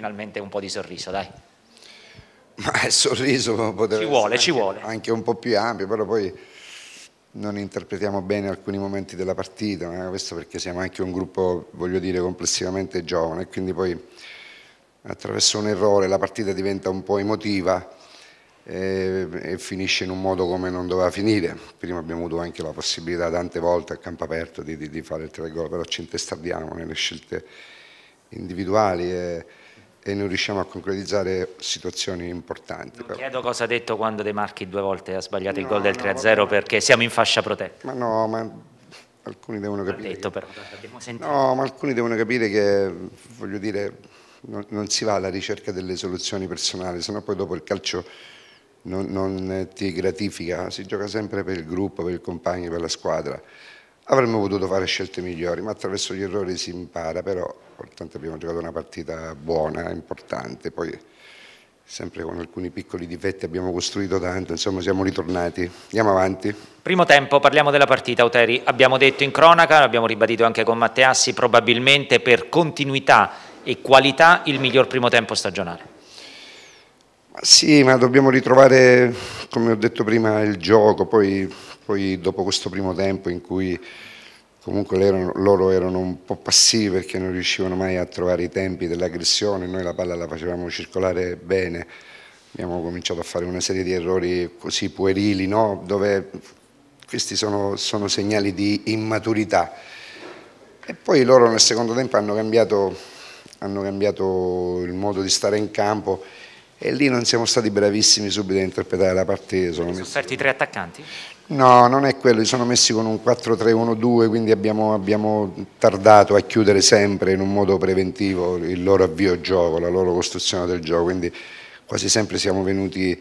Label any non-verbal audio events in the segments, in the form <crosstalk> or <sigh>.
finalmente un po' di sorriso, dai. Ma il sorriso potrebbe ci vuole, ci vuole. anche un po' più ampio, però poi non interpretiamo bene alcuni momenti della partita, ma eh, questo perché siamo anche un gruppo, voglio dire, complessivamente giovane, quindi poi attraverso un errore la partita diventa un po' emotiva e, eh, e, finisce in un modo come non doveva finire. Prima abbiamo avuto anche la possibilità tante volte a campo aperto di, di, di fare il 3 gol, però ci intestardiamo nelle scelte individuali. E, eh, e non riusciamo a concretizzare situazioni importanti. Non chiedo cosa ha detto quando De Marchi due volte ha sbagliato no, il gol del 3-0 no, perché siamo in fascia protetta. Ma no, ma alcuni devono capire... Detto, che... però, no, ma alcuni devono capire che, voglio dire, non, non si va alla ricerca delle soluzioni personali, sennò poi dopo il calcio... Non, non, ti gratifica, si gioca sempre per il gruppo, per il compagno, per la squadra. Avremmo potuto fare scelte migliori, ma attraverso gli errori si impara, però tanto abbiamo giocato una partita buona, importante, poi sempre con alcuni piccoli difetti abbiamo costruito tanto, insomma siamo ritornati, andiamo avanti. Primo tempo, parliamo della partita Uteri, abbiamo detto in cronaca, abbiamo ribadito anche con Matteassi, probabilmente per continuità e qualità il miglior primo tempo stagionale. Sì, ma dobbiamo ritrovare, come ho detto prima, il gioco, poi poi dopo questo primo tempo in cui comunque loro erano un po' passivi perché non riuscivano mai a trovare i tempi dell'aggressione, noi la palla la facevamo circolare bene, abbiamo cominciato a fare una serie di errori così puerili, no? dove questi sono, sono segnali di immaturità. E poi loro nel secondo tempo hanno cambiato, hanno cambiato, il modo di stare in campo e lì non siamo stati bravissimi subito a interpretare la partita. Sono, sono stati tre attaccanti? No, non è quello, ci sono messi con un 4-3-1-2, quindi abbiamo, abbiamo, tardato a chiudere sempre in un modo preventivo il loro avvio gioco, la loro costruzione del gioco, quindi quasi sempre siamo venuti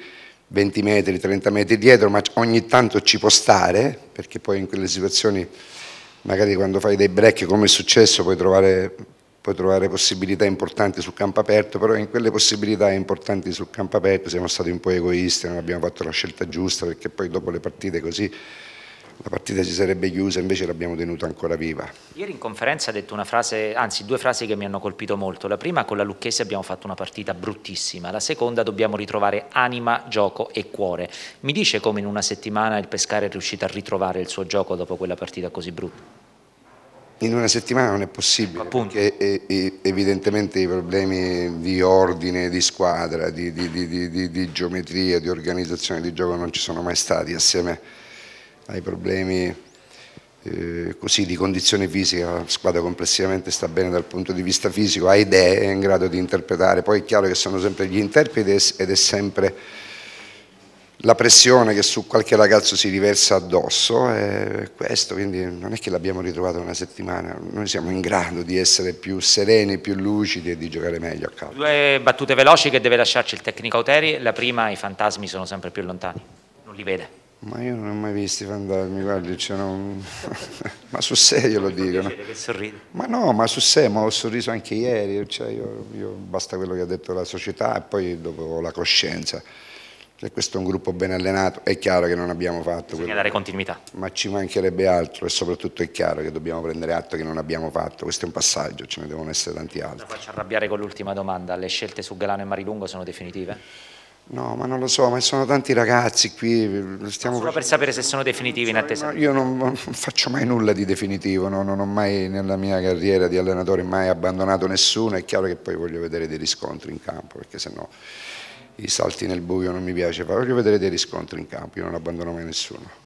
20 metri, 30 metri dietro, ma ogni tanto ci può stare, perché poi in quelle situazioni, magari quando fai dei break come è successo, puoi trovare puoi trovare possibilità importanti sul campo aperto, però in quelle possibilità importanti sul campo aperto siamo stati un po' egoisti, non abbiamo fatto la scelta giusta perché poi dopo le partite così la partita si sarebbe chiusa, invece l'abbiamo tenuta ancora viva. Ieri in conferenza ha detto una frase, anzi due frasi che mi hanno colpito molto. La prima con la Lucchese abbiamo fatto una partita bruttissima, la seconda dobbiamo ritrovare anima, gioco e cuore. Mi dice come in una settimana il Pescara è riuscito a ritrovare il suo gioco dopo quella partita così brutta? In una settimana non è possibile, Appunto. perché eh, eh, evidentemente i problemi di ordine, di squadra, di, di, di, di, geometria, di organizzazione di gioco non ci sono mai stati, assieme ai problemi eh, così di condizione fisica, la squadra complessivamente sta bene dal punto di vista fisico, ha idee, è in grado di interpretare, poi è chiaro che sono sempre gli interpreti ed è sempre la pressione che su qualche ragazzo si riversa addosso è questo, quindi non è che l'abbiamo ritrovato una settimana, noi siamo in grado di essere più sereni, più lucidi e di giocare meglio a calcio. Due battute veloci che deve lasciarci il tecnico Auteri, la prima i fantasmi sono sempre più lontani, non li vede. Ma io non ho mai visto i fantasmi, guardi, cioè non... <laughs> ma sul serio lo dico. No? Ma no, ma su sé, ma ho sorriso anche ieri, cioè io, io basta quello che ha detto la società e poi dopo la coscienza. Se cioè, questo è un gruppo ben allenato, è chiaro che non abbiamo fatto. Bisogna dare continuità. Ma ci mancherebbe altro e soprattutto è chiaro che dobbiamo prendere atto che non abbiamo fatto. Questo è un passaggio, ce ne devono essere tanti altri. La faccio arrabbiare con l'ultima domanda. Le scelte su Galano e Marilungo sono definitive? No, ma non lo so, ma sono tanti ragazzi qui. Stiamo Solo facendo... per sapere se sono definitivi in attesa. io non, non, faccio mai nulla di definitivo, no, non ho mai nella mia carriera di allenatore mai abbandonato nessuno. È chiaro che poi voglio vedere dei riscontri in campo, perché sennò... No i salti nel buio non mi piace, fare, voglio vedere dei riscontri in campo, io non abbandono mai nessuno.